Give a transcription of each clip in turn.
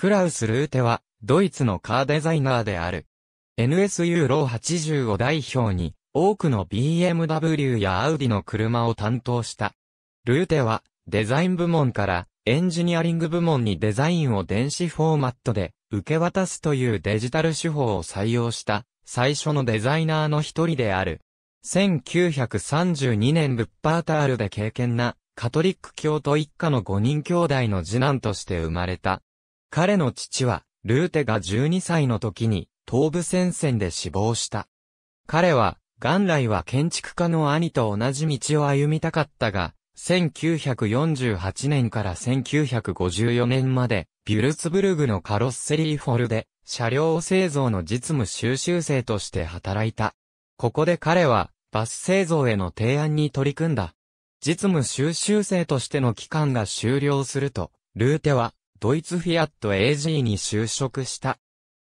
クラウス・ルーテは、ドイツのカーデザイナーである。NSU ロー80を代表に、多くの BMW やアウディの車を担当した。ルーテは、デザイン部門からエンジニアリング部門にデザインを電子フォーマットで受け渡すというデジタル手法を採用した最初のデザイナーの一人である。1932年ブッパータールで敬験なカトリック教徒一家の5人兄弟の次男として生まれた。彼の父は、ルーテが12歳の時に、東部戦線で死亡した。彼は、元来は建築家の兄と同じ道を歩みたかったが、1948年から1954年まで、ビュルツブルグのカロッセリーフォルで、車両製造の実務収集生として働いた。ここで彼は、バス製造への提案に取り組んだ。実務収集生としての期間が終了すると、ルーテは、ドイツフィアット AG に就職した。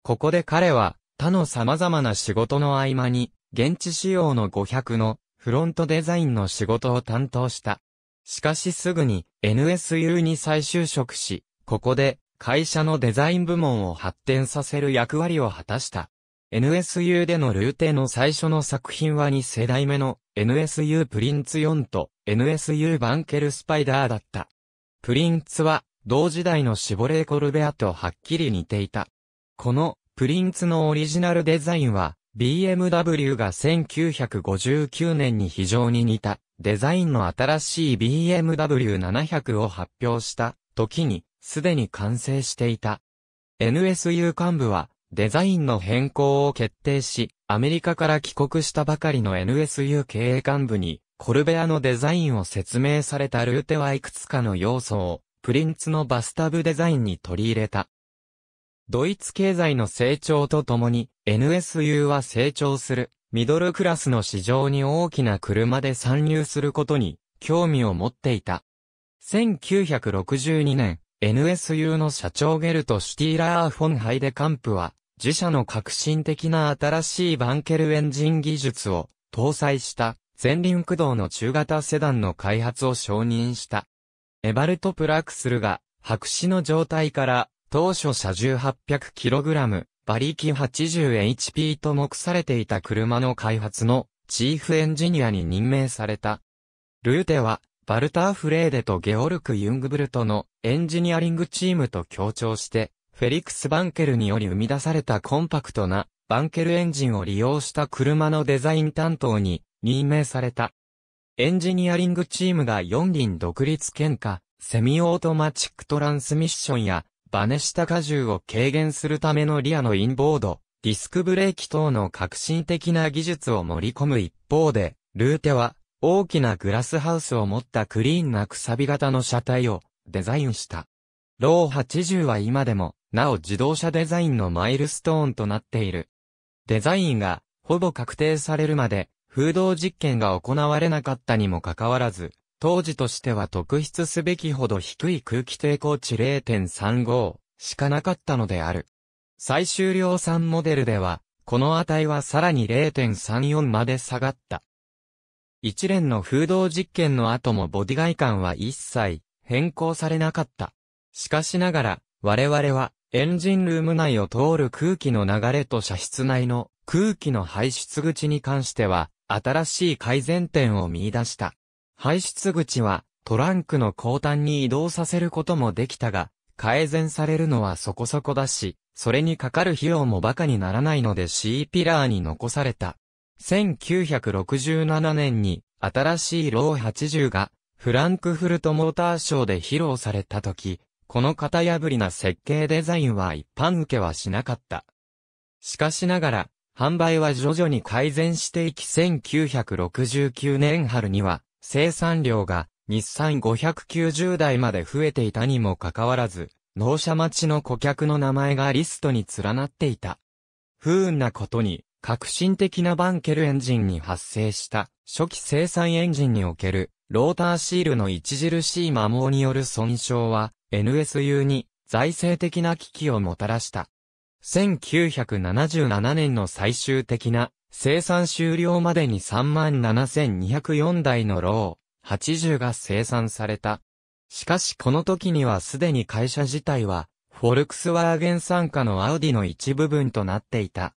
ここで彼は、他の様々な仕事の合間に、現地仕様の500のフロントデザインの仕事を担当した。しかしすぐに NSU に再就職し、ここで会社のデザイン部門を発展させる役割を果たした。NSU でのルーテの最初の作品は2世代目の NSU プリンツ4と NSU バンケルスパイダーだった。プリンツは同時代のシボレーコルベアとはっきり似ていた。このプリンツのオリジナルデザインは BMW が1959年に非常に似たデザインの新しい BMW700 を発表した時にすでに完成していた。NSU 幹部はデザインの変更を決定し、アメリカから帰国したばかりの NSU 経営幹部にコルベアのデザインを説明されたルーテはいくつかの要素をプリンツのバスタブデザインに取り入れた。ドイツ経済の成長とともに NSU は成長するミドルクラスの市場に大きな車で参入することに興味を持っていた。1962年、NSU の社長ゲルト・シュティーラー・フォン・ハイデカンプは自社の革新的な新しいバンケルエンジン技術を搭載した前輪駆動の中型セダンの開発を承認した。エバルト・プラクスルが、白紙の状態から、当初車重 800kg、馬力 80HP と目されていた車の開発のチーフエンジニアに任命された。ルーテは、バルター・フレーデとゲオルク・ユングブルトのエンジニアリングチームと協調して、フェリクス・バンケルにより生み出されたコンパクトなバンケルエンジンを利用した車のデザイン担当に任命された。エンジニアリングチームが4輪独立喧嘩、セミオートマチックトランスミッションや、バネ下荷重を軽減するためのリアのインボード、ディスクブレーキ等の革新的な技術を盛り込む一方で、ルーテは、大きなグラスハウスを持ったクリーンなくさび型の車体をデザインした。ロー80は今でも、なお自動車デザインのマイルストーンとなっている。デザインが、ほぼ確定されるまで、風洞実験が行われなかったにもかかわらず、当時としては特筆すべきほど低い空気抵抗値0.35しかなかったのである。最終量産モデルでは、この値はさらに0.34まで下がった。一連の風洞実験の後もボディ外観は一切変更されなかった。しかしながら、我々はエンジンルーム内を通る空気の流れと射出内の空気の排出口に関しては、新しい改善点を見出した。排出口はトランクの後端に移動させることもできたが、改善されるのはそこそこだし、それにかかる費用も馬鹿にならないので C ピラーに残された。1967年に新しいロー80がフランクフルトモーターショーで披露された時、この型破りな設計デザインは一般受けはしなかった。しかしながら、販売は徐々に改善していき1969年春には生産量が日産590台まで増えていたにもかかわらず、納車待ちの顧客の名前がリストに連なっていた。不運なことに、革新的なバンケルエンジンに発生した初期生産エンジンにおけるローターシールの著しい摩耗による損傷は NSU に財政的な危機をもたらした。1977年の最終的な生産終了までに37,204台のロー80が生産された。しかしこの時にはすでに会社自体は、フォルクスワーゲン参加のアウディの一部分となっていた。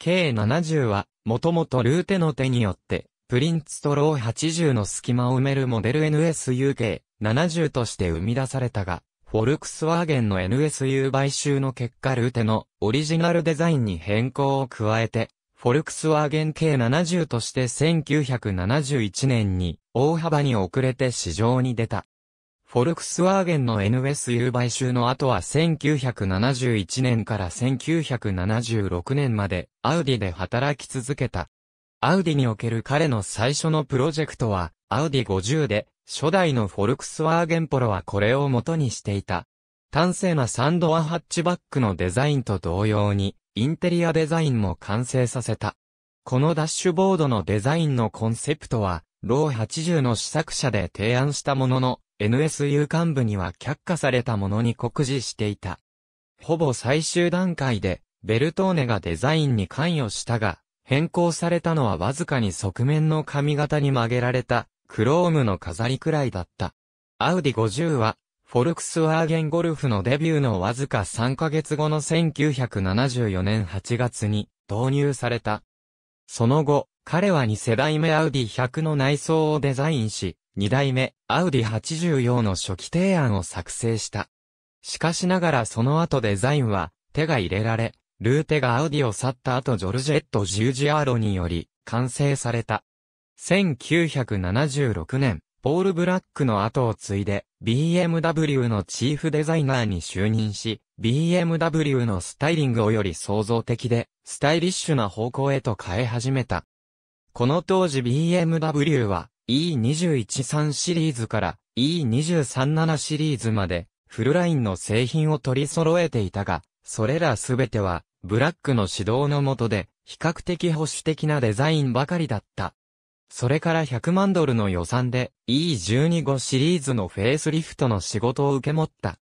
K70 は、もともとルーテの手によって、プリンツとロー80の隙間を埋めるモデル NSUK70 として生み出されたが、フォルクスワーゲンの NSU 買収の結果ルーテのオリジナルデザインに変更を加えて、フォルクスワーゲン K70 として1971年に大幅に遅れて市場に出た。フォルクスワーゲンの NSU 買収の後は1971年から1976年までアウディで働き続けた。アウディにおける彼の最初のプロジェクトはアウディ50で、初代のフォルクスワーゲンポロはこれを元にしていた。端正なサンドアハッチバックのデザインと同様に、インテリアデザインも完成させた。このダッシュボードのデザインのコンセプトは、ロー80の試作者で提案したものの、NSU 幹部には却下されたものに酷似していた。ほぼ最終段階で、ベルトーネがデザインに関与したが、変更されたのはわずかに側面の髪型に曲げられたクロームの飾りくらいだった。アウディ50は、フォルクスワーゲンゴルフのデビューのわずか3ヶ月後の1974年8月に導入された。その後、彼は2世代目アウディ100の内装をデザインし、2代目アウディ84の初期提案を作成した。しかしながらその後デザインは手が入れられ、ルーテがアウディを去った後ジョルジェット・ジュージアーロにより完成された。1976年、ポール・ブラックの後を継いで、BMW のチーフデザイナーに就任し、BMW のスタイリングをより創造的で、スタイリッシュな方向へと変え始めた。この当時 BMW は E213 シリーズから E237 シリーズまで、フルラインの製品を取り揃えていたが、それらすべては、ブラックの指導の下で、比較的保守的なデザインばかりだった。それから100万ドルの予算で E12 5シリーズのフェイスリフトの仕事を受け持った。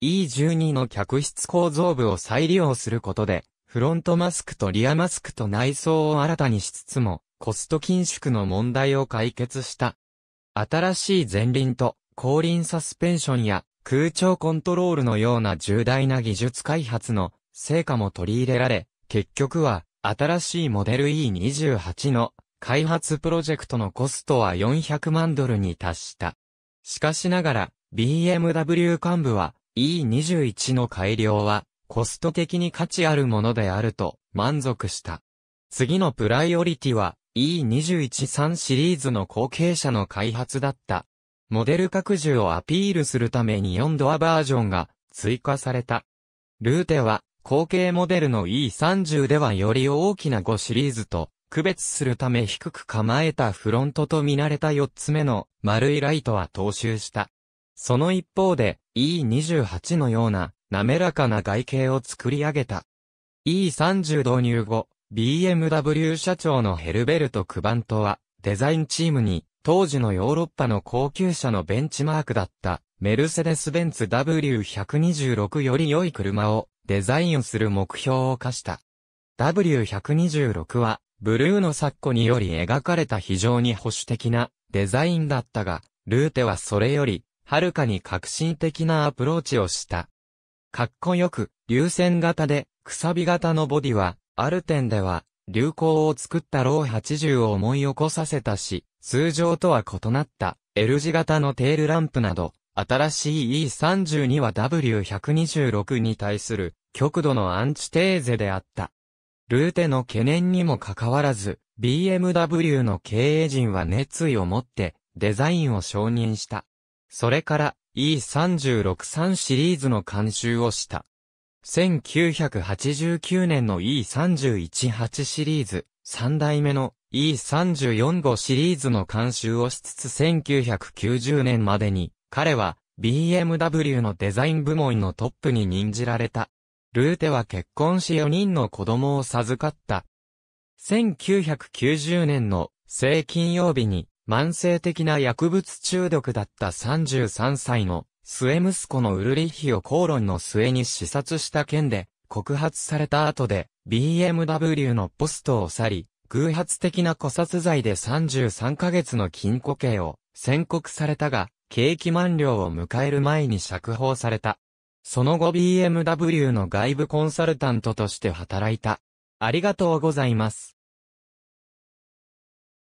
E12 の客室構造部を再利用することで、フロントマスクとリアマスクと内装を新たにしつつも、コスト緊縮の問題を解決した。新しい前輪と後輪サスペンションや空調コントロールのような重大な技術開発の成果も取り入れられ、結局は新しいモデル E28 の開発プロジェクトのコストは400万ドルに達した。しかしながら、BMW 幹部は E21 の改良はコスト的に価値あるものであると満足した。次のプライオリティは E213 シリーズの後継者の開発だった。モデル拡充をアピールするために4ドアバージョンが追加された。ルーテは後継モデルの E30 ではより大きな5シリーズと区別するため低く構えたフロントと見慣れた4つ目の丸いライトは踏襲した。その一方で E28 のような滑らかな外形を作り上げた。E30 導入後、BMW 社長のヘルベルト・クバントはデザインチームに当時のヨーロッパの高級車のベンチマークだったメルセデス・ベンツ W126 より良い車をデザインする目標を課した。W126 はブルーのサッコにより描かれた非常に保守的なデザインだったが、ルーテはそれより、はるかに革新的なアプローチをした。かっこよく、流線型で、くさび型のボディは、ある点では、流行を作ったロー80を思い起こさせたし、通常とは異なった L 字型のテールランプなど、新しい E32 は W126 に対する極度のアンチテーゼであった。ルーテの懸念にもかかわらず、BMW の経営陣は熱意を持ってデザインを承認した。それから E363 シリーズの監修をした。1989年の E318 シリーズ、3代目の E34 5シリーズの監修をしつつ1990年までに、彼は BMW のデザイン部門のトップに任じられた。ルーテは結婚し4人の子供を授かった。1990年の正金曜日に慢性的な薬物中毒だった33歳の末息子のウルリッヒを口論の末に視察した件で告発された後で BMW のポストを去り、偶発的な古殺罪で33ヶ月の禁錮刑を宣告されたが、刑期満了を迎える前に釈放された。その後 BMW の外部コンサルタントとして働いた。ありがとうございます。